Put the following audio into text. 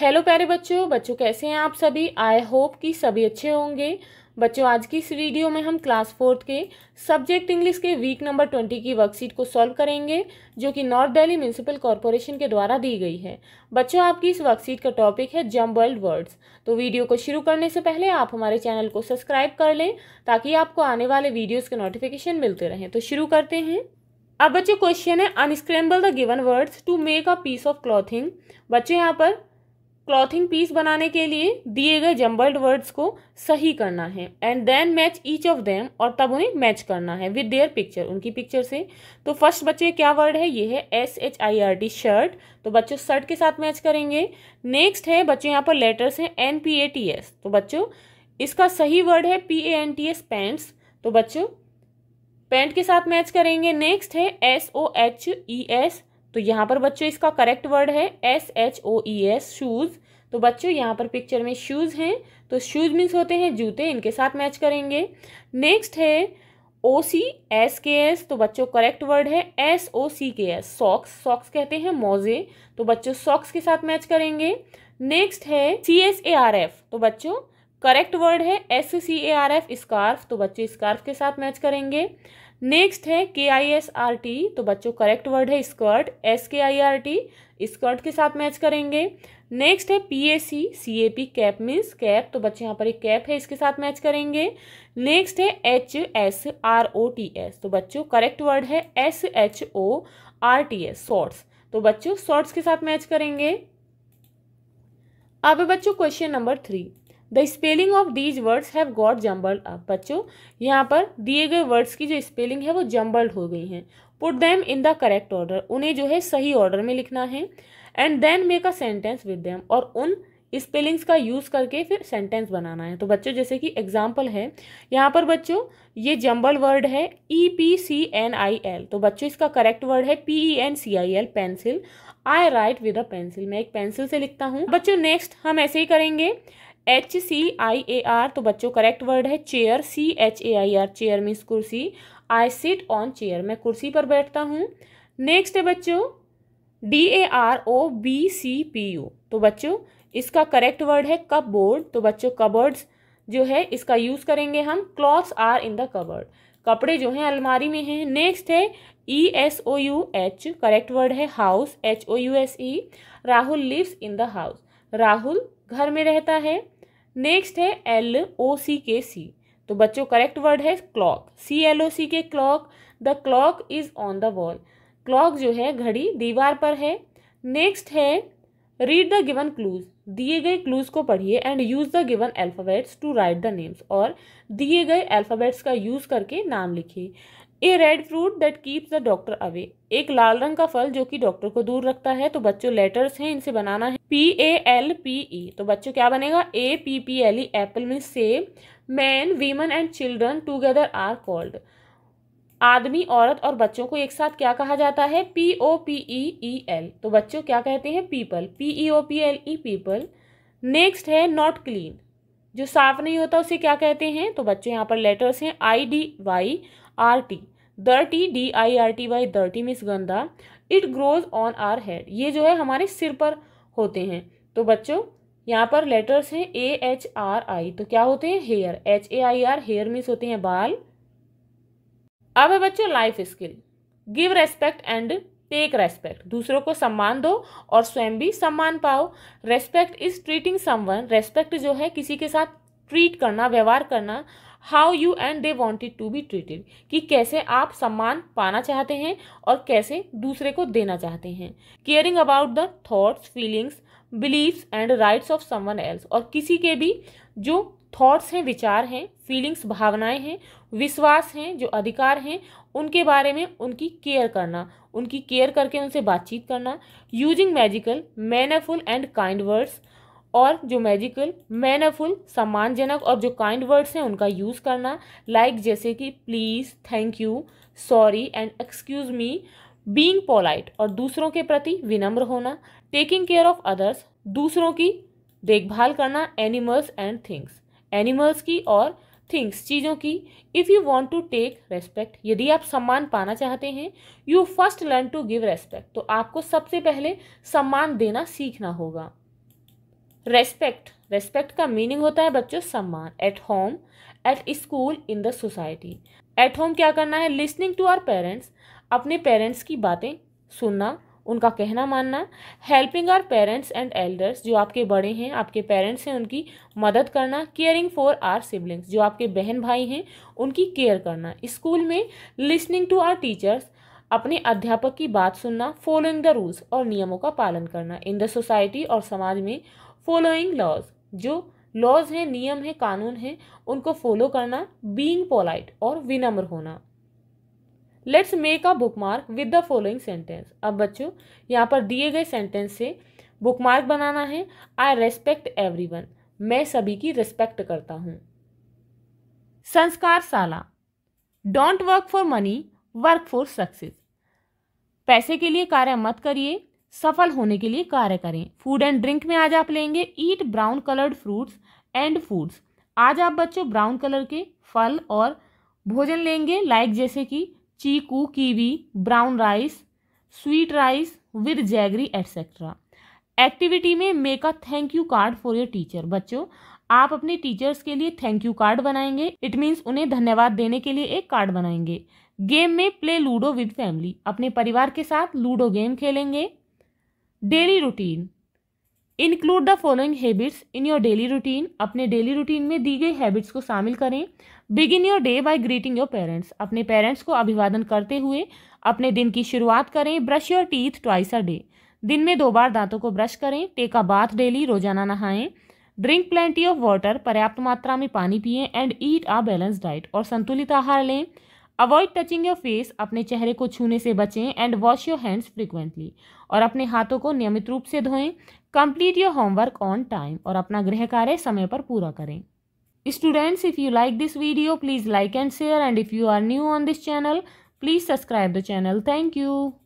hello प्यारे बच्चों बच्चों कैसे हैं आप सभी आई होप कि सभी अच्छे होंगे बच्चों आज की इस वीडियो में हम क्लास फोर्थ के सब्जेक्ट इंग्लिश के वीक नंबर ट्वेंटी की वर्कशीट को सॉल्व करेंगे जो कि नॉर्थ दिल्ली म्यूनसिपल कॉरपोरेशन के द्वारा दी गई है बच्चों आपकी इस वर्कशीट का टॉपिक है जम वर्ल्ड वर्ड्स तो वीडियो को शुरू करने से पहले आप हमारे चैनल को सब्सक्राइब कर लें ताकि आपको आने वाले वीडियोज़ के नोटिफिकेशन मिलते रहें तो शुरू करते हैं अब बच्चों क्वेश्चन है unscramble the given words to make a piece of clothing बच्चों यहाँ पर क्लॉथिंग पीस बनाने के लिए दिए गए जम्बल्ड वर्ड्स को सही करना है and then match each of them और तब उन्हें मैच करना है विद देयर पिक्चर उनकी पिक्चर से तो फर्स्ट बच्चे क्या वर्ड है ये है S H I R T shirt तो बच्चों शर्ट के साथ मैच करेंगे नेक्स्ट है बच्चों यहाँ पर लेटर्स हैं N P A T S तो बच्चों इसका सही वर्ड है P A N T S pants तो बच्चों पैंट के साथ मैच करेंगे नेक्स्ट है S O H E S तो यहाँ पर बच्चों इसका करेक्ट वर्ड है S H O E S shoes तो बच्चों यहाँ पर पिक्चर में शूज़ हैं तो शूज़ मीन्स होते हैं जूते इनके साथ मैच करेंगे नेक्स्ट है ओ सी एस के एस तो बच्चों करेक्ट वर्ड है S O C K S socks socks कहते हैं मोजे तो बच्चों सॉक्स के साथ मैच करेंगे नेक्स्ट है C S A R F तो बच्चों करेक्ट वर्ड है S C A R F scarf तो बच्चों स्कार्फ के साथ मैच करेंगे नेक्स्ट है के आई एस आर टी तो बच्चों करेक्ट वर्ड है skirt S K I R T skirt के साथ मैच करेंगे नेक्स्ट है P A C C A P cap means cap तो बच्चे यहाँ पर एक कैप है इसके साथ मैच करेंगे नेक्स्ट है H S R O T S तो बच्चों करेक्ट वर्ड है S H O R T S shorts तो बच्चों शॉर्ट्स के साथ मैच करेंगे अब बच्चों question number three the spelling of these words have got jumbled up बच्चों यहाँ पर दिए गए वर्ड्स की जो स्पेलिंग है वो जम्बल्ड हो गई हैं put them in the correct order उन्हें जो है सही ऑर्डर में लिखना है and then make a sentence with them और उन स्पेलिंग्स का यूज़ करके फिर सेंटेंस बनाना है तो बच्चों जैसे कि एग्जाम्पल है यहाँ पर बच्चों ये जम्बल वर्ड है E P C N I L तो बच्चों इसका करेक्ट वर्ड है P E N C I L pencil I write with a pencil मैं एक पेंसिल से लिखता हूँ बच्चों नेक्स्ट हम ऐसे ही करेंगे एच सी आई ए आर तो बच्चों करेक्ट वर्ड है chair C H A I R chair means कुर्सी आई सिट ऑन चेयर मैं कुर्सी पर बैठता हूँ नेक्स्ट है बच्चों D A R O B C P U तो बच्चों इसका करेक्ट वर्ड है कप बोर्ड तो बच्चों कबर्ड्स जो है इसका यूज़ करेंगे हम clothes are in the cupboard कपड़े जो हैं अलमारी में हैं नेक्स्ट है E S O U H correct word है house H O U S E Rahul lives in the house Rahul घर में रहता है नेक्स्ट है एल ओ सी के सी तो बच्चों करेक्ट वर्ड है clock C L O C K clock the clock is on the wall clock जो है घड़ी दीवार पर है नेक्स्ट है रीड द गिवन क्लूज दिए गए क्लूज को पढ़िए and use the given alphabets to write the names और दिए गए अल्फ़ाबेट्स का यूज करके नाम लिखिए a red fruit that keeps the doctor away एक लाल रंग का फल जो कि डॉक्टर को दूर रखता है तो बच्चों लेटर्स हैं इनसे बनाना है P A L P E तो बच्चों क्या बनेगा A P P L E apple में सेब man women and children together are called आदमी औरत और बच्चों को एक साथ क्या कहा जाता है P O P E E L तो बच्चों क्या कहते हैं people P E O P L E people next is not clean जो साफ नहीं होता उसे क्या कहते हैं तो बच्चों यहाँ पर लेटर्स हैं I D Y R T dirty D I R T Y dirty means गंदा it grows on our head ये जो है हमारे सिर पर होते हैं तो बच्चों यहाँ पर लेटर्स हैं ए एच आर आई तो क्या होते हैं hair H A I R hair means होते हैं बाल अब है बच्चों life skill give respect and take respect दूसरों को सम्मान दो और स्वयं भी सम्मान पाओ respect is treating someone respect जो है किसी के साथ ट्रीट करना व्यवहार करना how you and they wanted to be treated कि कैसे आप सम्मान पाना चाहते हैं और कैसे दूसरे को देना चाहते हैं caring about the thoughts feelings beliefs and rights of someone else और किसी के भी जो थॉट्स हैं विचार हैं फीलिंग्स भावनाएं हैं विश्वास हैं जो अधिकार हैं उनके बारे में उनकी केयर करना उनकी केयर करके उनसे बातचीत करना using magical mannerful and kind words और जो मैजिकल मैनरफुल सम्मानजनक और जो काइंड वर्ड्स हैं उनका यूज़ करना लाइक like जैसे कि please thank you sorry and excuse me being polite और दूसरों के प्रति विनम्र होना टेकिंग केयर ऑफ अदर्स दूसरों की देखभाल करना एनिमल्स एंड थिंग्स एनिमल्स की और थिंग्स चीज़ों की if you want to take respect यदि आप सम्मान पाना चाहते हैं you first learn to give respect तो आपको सबसे पहले सम्मान देना सीखना होगा रेस्पेक्ट रेस्पेक्ट का मीनिंग होता है बच्चों सम्मान at home at school in the society at home क्या करना है लिसनिंग टू आर पेरेंट्स अपने पेरेंट्स की बातें सुनना उनका कहना मानना helping our parents and elders जो आपके बड़े हैं आपके पेरेंट्स हैं उनकी मदद करना केयरिंग फॉर आर सिबलिंग्स जो आपके बहन भाई हैं उनकी केयर करना स्कूल में लिसनिंग टू आर टीचर्स अपने अध्यापक की बात सुनना फॉलोइंग द रूल्स और नियमों का पालन करना इन द सोसाइटी और समाज में फॉलोइंग लॉज जो लॉज हैं नियम हैं कानून हैं उनको फॉलो करना बीइंग पोलाइट और विनम्र होना let's make a bookmark with the following sentence अब बच्चों यहाँ पर दिए गए सेंटेंस से बुक मार्क बनाना है आई रेस्पेक्ट एवरी वन मैं सभी की रेस्पेक्ट करता हूँ संस्कार साला don't work for money work for success पैसे के लिए कार्य मत करिए सफल होने के लिए कार्य करें फूड एंड ड्रिंक में आज आप लेंगे eat brown coloured fruits and foods आज आप बच्चों ब्राउन कलर के फल और भोजन लेंगे लाइक जैसे कि chikoo kiwi brown rice sweet rice with jaggery etcetera activity में make a thank you card for your teacher बच्चों आप अपने टीचर्स के लिए थैंक यू कार्ड बनाएंगे इट मीन्स उन्हें धन्यवाद देने के लिए एक कार्ड बनाएंगे गेम में प्ले लूडो विद फैमिली अपने परिवार के साथ लूडो गेम खेलेंगे daily routine include the following habits in your daily routine अपने डेली रूटीन में दी गई हैबिट्स को शामिल करें begin your day by greeting your parents अपने पेरेंट्स को अभिवादन करते हुए अपने दिन की शुरुआत करें brush your teeth twice a day दिन में दो बार दांतों को ब्रश करें टेक अ बाथ डेली रोजाना नहाएं ड्रिंक प्लेंटी ऑफ वाटर पर्याप्त मात्रा में पानी पिएं and eat a balance diet और संतुलित आहार लें अवॉइड टचिंग योर फेस अपने चेहरे को छूने से बचें and wash your hands frequently और अपने हाथों को नियमित रूप से धोएं complete your homework on time और अपना गृह कार्य समय पर पूरा करें students if you like this video please like and share and if you are new on this channel please subscribe the channel thank you